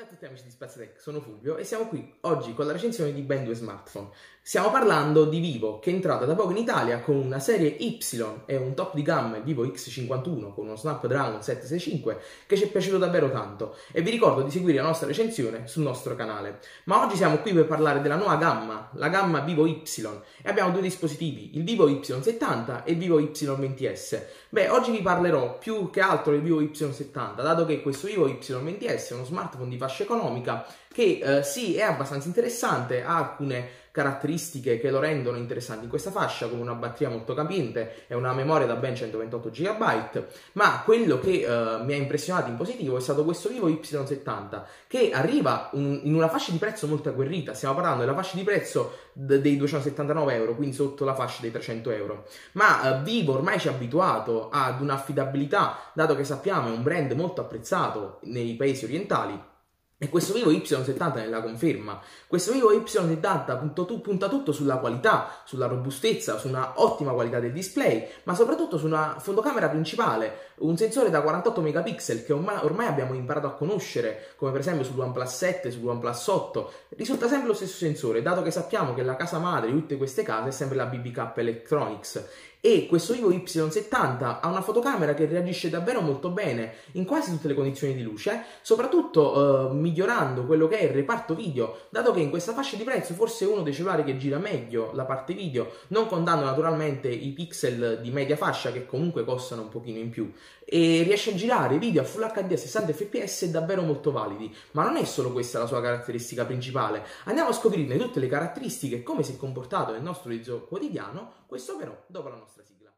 Salve a tutti amici di SpazioTech, sono Fulvio e siamo qui oggi con la recensione di ben due smartphone. Stiamo parlando di Vivo, che è entrata da poco in Italia con una serie Y e un top di gamma Vivo X51 con uno Snapdragon 765 che ci è piaciuto davvero tanto e vi ricordo di seguire la nostra recensione sul nostro canale. Ma oggi siamo qui per parlare della nuova gamma, la gamma Vivo Y e abbiamo due dispositivi, il Vivo Y70 e il Vivo Y20S. Beh, oggi vi parlerò più che altro del Vivo Y70, dato che questo Vivo Y20S è uno smartphone di fascia economica che eh, sì è abbastanza interessante, ha alcune caratteristiche che lo rendono interessante in questa fascia come una batteria molto capiente e una memoria da ben 128 GB, ma quello che eh, mi ha impressionato in positivo è stato questo Vivo Y70 che arriva un, in una fascia di prezzo molto agguerrita, stiamo parlando della fascia di prezzo dei 279 euro, quindi sotto la fascia dei 300 euro, ma eh, Vivo ormai ci ha abituato ad un'affidabilità, dato che sappiamo è un brand molto apprezzato nei paesi orientali e questo Vivo Y70 nella conferma. Questo Vivo Y70 punta, tu, punta tutto sulla qualità, sulla robustezza, su una ottima qualità del display, ma soprattutto su una fotocamera principale, un sensore da 48 megapixel che ormai, ormai abbiamo imparato a conoscere, come per esempio sul OnePlus 7, sul OnePlus 8. Risulta sempre lo stesso sensore, dato che sappiamo che la casa madre di tutte queste case è sempre la BBK Electronics e questo Vivo Y70 ha una fotocamera che reagisce davvero molto bene in quasi tutte le condizioni di luce, soprattutto eh, migliorando quello che è il reparto video, dato che in questa fascia di prezzo forse è uno dei cellulari che gira meglio la parte video, non contando naturalmente i pixel di media fascia che comunque costano un pochino in più, e riesce a girare video a Full HD a 60 fps davvero molto validi, ma non è solo questa la sua caratteristica principale, andiamo a scoprirne tutte le caratteristiche e come si è comportato nel nostro utilizzo quotidiano, questo però dopo la nostra nostra sigla.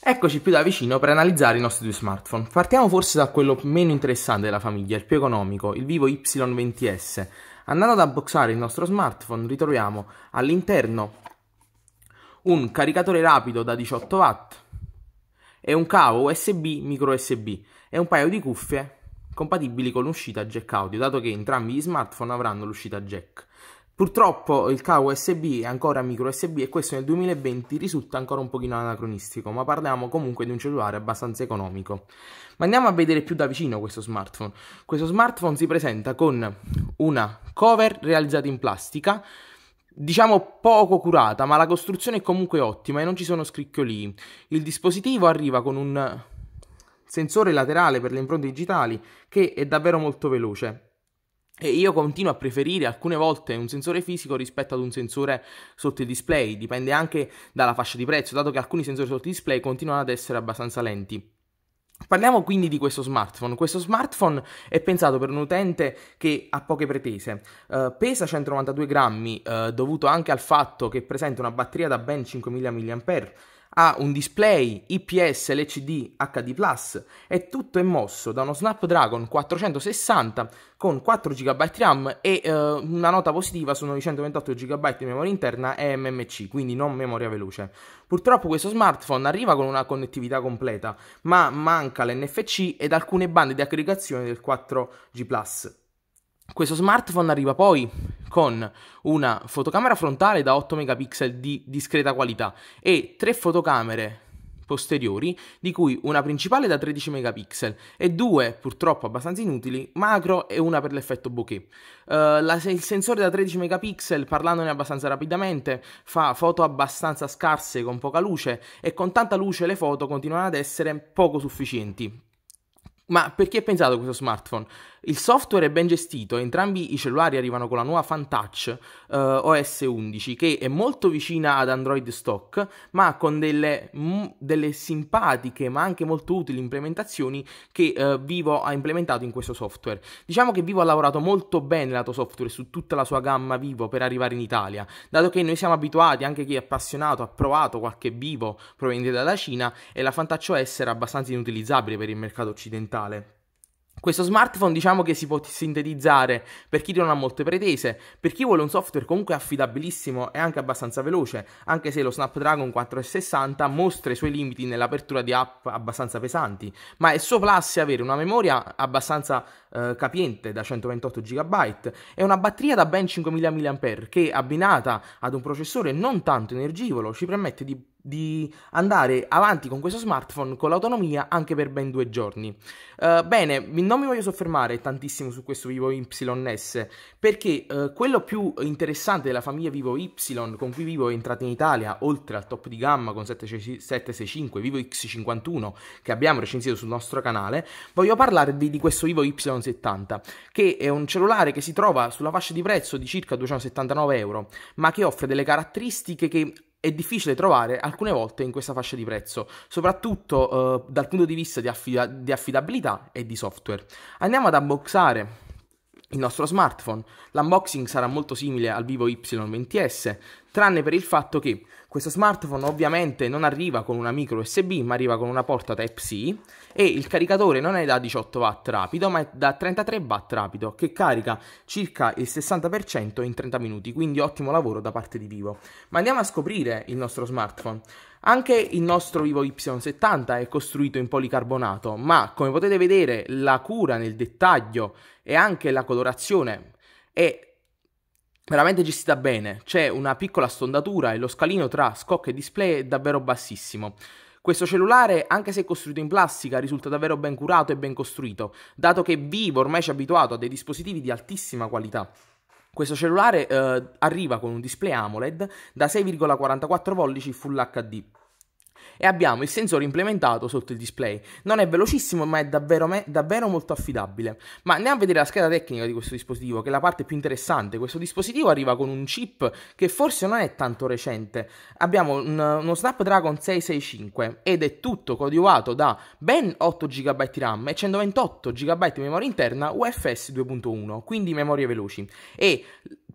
Eccoci più da vicino per analizzare i nostri due smartphone. Partiamo forse da quello meno interessante della famiglia, il più economico, il Vivo Y20S. Andando ad unboxare il nostro smartphone ritroviamo all'interno un caricatore rapido da 18 W e un cavo USB micro USB e un paio di cuffie compatibili con l'uscita jack audio, dato che entrambi gli smartphone avranno l'uscita jack. Purtroppo il cavo USB è ancora micro USB e questo nel 2020 risulta ancora un pochino anacronistico, ma parliamo comunque di un cellulare abbastanza economico. Ma andiamo a vedere più da vicino questo smartphone. Questo smartphone si presenta con una cover realizzata in plastica, diciamo poco curata, ma la costruzione è comunque ottima e non ci sono scricchioli. Il dispositivo arriva con un sensore laterale per le impronte digitali che è davvero molto veloce. E io continuo a preferire alcune volte un sensore fisico rispetto ad un sensore sotto il display, dipende anche dalla fascia di prezzo, dato che alcuni sensori sotto il display continuano ad essere abbastanza lenti. Parliamo quindi di questo smartphone. Questo smartphone è pensato per un utente che ha poche pretese. Uh, pesa 192 grammi, uh, dovuto anche al fatto che presenta una batteria da ben 5000 mAh ha un display IPS LCD HD+, e tutto è mosso da uno Snapdragon 460 con 4 GB RAM e eh, una nota positiva sono i 128 GB di memoria interna e MMC, quindi non memoria veloce. Purtroppo questo smartphone arriva con una connettività completa, ma manca l'NFC ed alcune bande di aggregazione del 4G+. Questo smartphone arriva poi con una fotocamera frontale da 8 megapixel di discreta qualità e tre fotocamere posteriori, di cui una principale da 13 megapixel e due, purtroppo abbastanza inutili, macro e una per l'effetto bokeh. Uh, la, il sensore da 13 megapixel, parlandone abbastanza rapidamente, fa foto abbastanza scarse con poca luce e con tanta luce le foto continuano ad essere poco sufficienti. Ma perché è pensato questo smartphone? Il software è ben gestito, entrambi i cellulari arrivano con la nuova Fantouch eh, OS 11 che è molto vicina ad Android stock ma con delle, mh, delle simpatiche ma anche molto utili implementazioni che eh, Vivo ha implementato in questo software. Diciamo che Vivo ha lavorato molto bene lato software su tutta la sua gamma Vivo per arrivare in Italia, dato che noi siamo abituati, anche chi è appassionato ha provato qualche Vivo proveniente dalla Cina e la Fantouch OS era abbastanza inutilizzabile per il mercato occidentale fondamentale. Questo smartphone diciamo che si può sintetizzare per chi non ha molte pretese, per chi vuole un software comunque affidabilissimo e anche abbastanza veloce, anche se lo Snapdragon 460 mostra i suoi limiti nell'apertura di app abbastanza pesanti, ma è suo plus avere una memoria abbastanza eh, capiente da 128 GB e una batteria da ben 5000 mAh che abbinata ad un processore non tanto energivolo ci permette di di andare avanti con questo smartphone con l'autonomia anche per ben due giorni. Uh, bene, non mi voglio soffermare tantissimo su questo Vivo YS perché uh, quello più interessante della famiglia Vivo Y con cui Vivo è entrato in Italia, oltre al top di gamma con 765 Vivo X51 che abbiamo recensito sul nostro canale, voglio parlarvi di questo Vivo Y70 che è un cellulare che si trova sulla fascia di prezzo di circa 279 euro ma che offre delle caratteristiche che è difficile trovare alcune volte in questa fascia di prezzo, soprattutto eh, dal punto di vista di, affida- di affidabilità e di software. Andiamo ad unboxare il nostro smartphone. L'unboxing sarà molto simile al Vivo Y20S, tranne per il fatto che questo smartphone ovviamente non arriva con una micro USB, ma arriva con una porta Type-C e il caricatore non è da 18 watt rapido, ma è da 33 watt rapido, che carica circa il 60% in 30 minuti, quindi ottimo lavoro da parte di Vivo. Ma andiamo a scoprire il nostro smartphone. Anche il nostro Vivo Y70 è costruito in policarbonato, ma come potete vedere la cura nel dettaglio e anche la colorazione è veramente gestita bene, c'è una piccola stondatura e lo scalino tra scocca e display è davvero bassissimo. Questo cellulare, anche se costruito in plastica, risulta davvero ben curato e ben costruito, dato che Vivo ormai ci ha abituato a dei dispositivi di altissima qualità. Questo cellulare eh, arriva con un display AMOLED da 6,44 pollici Full HD e abbiamo il sensore implementato sotto il display. Non è velocissimo ma è davvero, me- davvero molto affidabile. Ma andiamo a vedere la scheda tecnica di questo dispositivo che è la parte più interessante. Questo dispositivo arriva con un chip che forse non è tanto recente. Abbiamo un, uno Snapdragon 665 ed è tutto coadiuvato da ben 8 GB di RAM e 128 GB di memoria interna UFS 2.1, quindi memorie veloci. E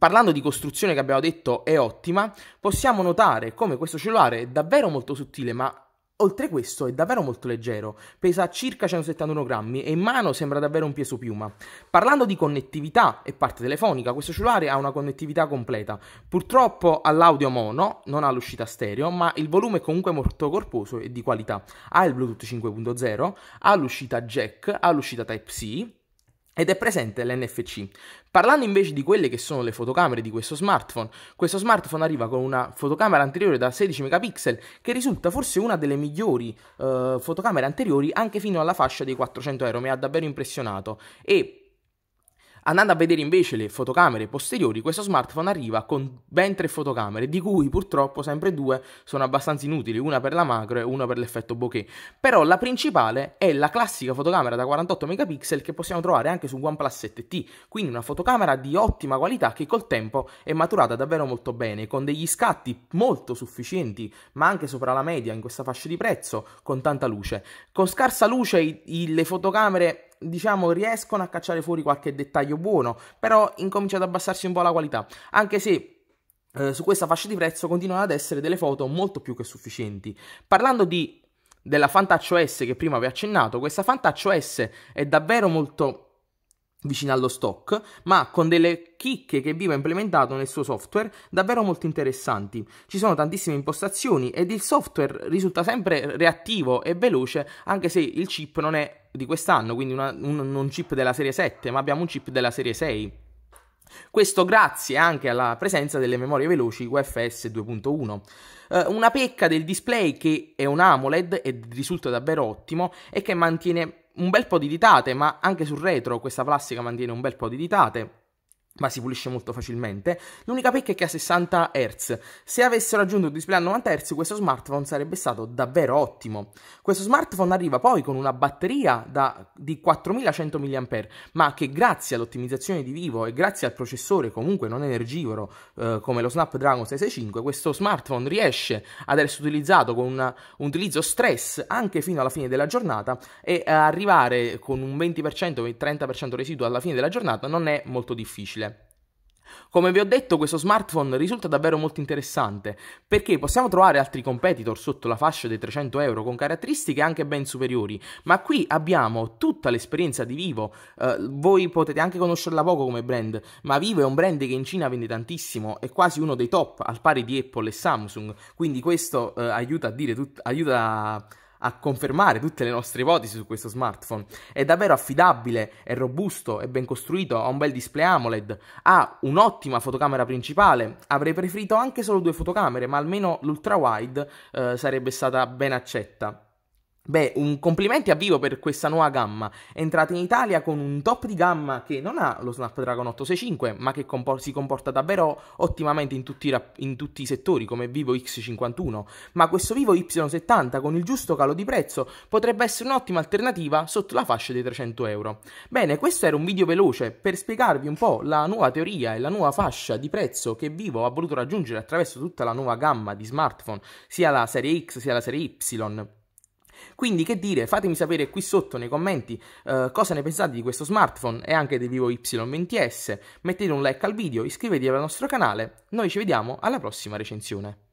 parlando di costruzione che abbiamo detto è ottima, possiamo notare come questo cellulare è davvero molto sottile, ma oltre questo è davvero molto leggero, pesa circa 171 grammi e in mano sembra davvero un peso piuma. Parlando di connettività e parte telefonica, questo cellulare ha una connettività completa. Purtroppo ha l'audio mono, non ha l'uscita stereo, ma il volume è comunque molto corposo e di qualità. Ha il Bluetooth 5.0, ha l'uscita jack, ha l'uscita Type-C, ed è presente l'NFC. Parlando invece di quelle che sono le fotocamere di questo smartphone, questo smartphone arriva con una fotocamera anteriore da 16 megapixel che risulta forse una delle migliori eh, fotocamere anteriori anche fino alla fascia dei 400 euro, mi ha davvero impressionato e Andando a vedere invece le fotocamere posteriori, questo smartphone arriva con ben tre fotocamere, di cui purtroppo sempre due sono abbastanza inutili, una per la macro e una per l'effetto bokeh. Però la principale è la classica fotocamera da 48 megapixel che possiamo trovare anche su OnePlus 7T, quindi una fotocamera di ottima qualità che col tempo è maturata davvero molto bene, con degli scatti molto sufficienti, ma anche sopra la media in questa fascia di prezzo, con tanta luce. Con scarsa luce i, i, le fotocamere diciamo riescono a cacciare fuori qualche dettaglio buono, però incomincia ad abbassarsi un po' la qualità, anche se eh, su questa fascia di prezzo continuano ad essere delle foto molto più che sufficienti. Parlando di, della Fantaccio S che prima vi ho accennato, questa Fantaccio S è davvero molto vicina allo stock, ma con delle chicche che Vivo ha implementato nel suo software davvero molto interessanti. Ci sono tantissime impostazioni ed il software risulta sempre reattivo e veloce anche se il chip non è di quest'anno, quindi una, un, un chip della serie 7, ma abbiamo un chip della serie 6. Questo grazie anche alla presenza delle memorie veloci UFS 2.1. Eh, una pecca del display che è un AMOLED e risulta davvero ottimo e che mantiene un bel po' di ditate, ma anche sul retro questa plastica mantiene un bel po' di ditate ma si pulisce molto facilmente. L'unica pecca è che ha 60 Hz. Se avessero aggiunto un display a 90 Hz, questo smartphone sarebbe stato davvero ottimo. Questo smartphone arriva poi con una batteria da, di 4100 mAh, ma che grazie all'ottimizzazione di vivo e grazie al processore comunque non energivoro eh, come lo Snapdragon 665, questo smartphone riesce ad essere utilizzato con una, un utilizzo stress anche fino alla fine della giornata e arrivare con un 20%-30% residuo alla fine della giornata non è molto difficile. Come vi ho detto, questo smartphone risulta davvero molto interessante perché possiamo trovare altri competitor sotto la fascia dei 300 euro con caratteristiche anche ben superiori, ma qui abbiamo tutta l'esperienza di Vivo. Uh, voi potete anche conoscerla poco come brand, ma Vivo è un brand che in Cina vende tantissimo, è quasi uno dei top al pari di Apple e Samsung, quindi questo uh, aiuta a dire tut- aiuta a a confermare tutte le nostre ipotesi su questo smartphone. È davvero affidabile, è robusto, è ben costruito, ha un bel display AMOLED, ha un'ottima fotocamera principale. Avrei preferito anche solo due fotocamere, ma almeno l'ultra wide eh, sarebbe stata ben accetta. Beh, un complimenti a vivo per questa nuova gamma. Entrate in Italia con un top di gamma che non ha lo Snapdragon 865, ma che compor- si comporta davvero ottimamente in tutti, ra- in tutti, i settori, come Vivo X51. Ma questo Vivo Y70, con il giusto calo di prezzo, potrebbe essere un'ottima alternativa sotto la fascia dei 300 euro. Bene, questo era un video veloce per spiegarvi un po' la nuova teoria e la nuova fascia di prezzo che Vivo ha voluto raggiungere attraverso tutta la nuova gamma di smartphone, sia la serie X sia la serie Y. Quindi che dire, fatemi sapere qui sotto nei commenti eh, cosa ne pensate di questo smartphone e anche del Vivo Y20S, mettete un like al video, iscrivetevi al nostro canale, noi ci vediamo alla prossima recensione.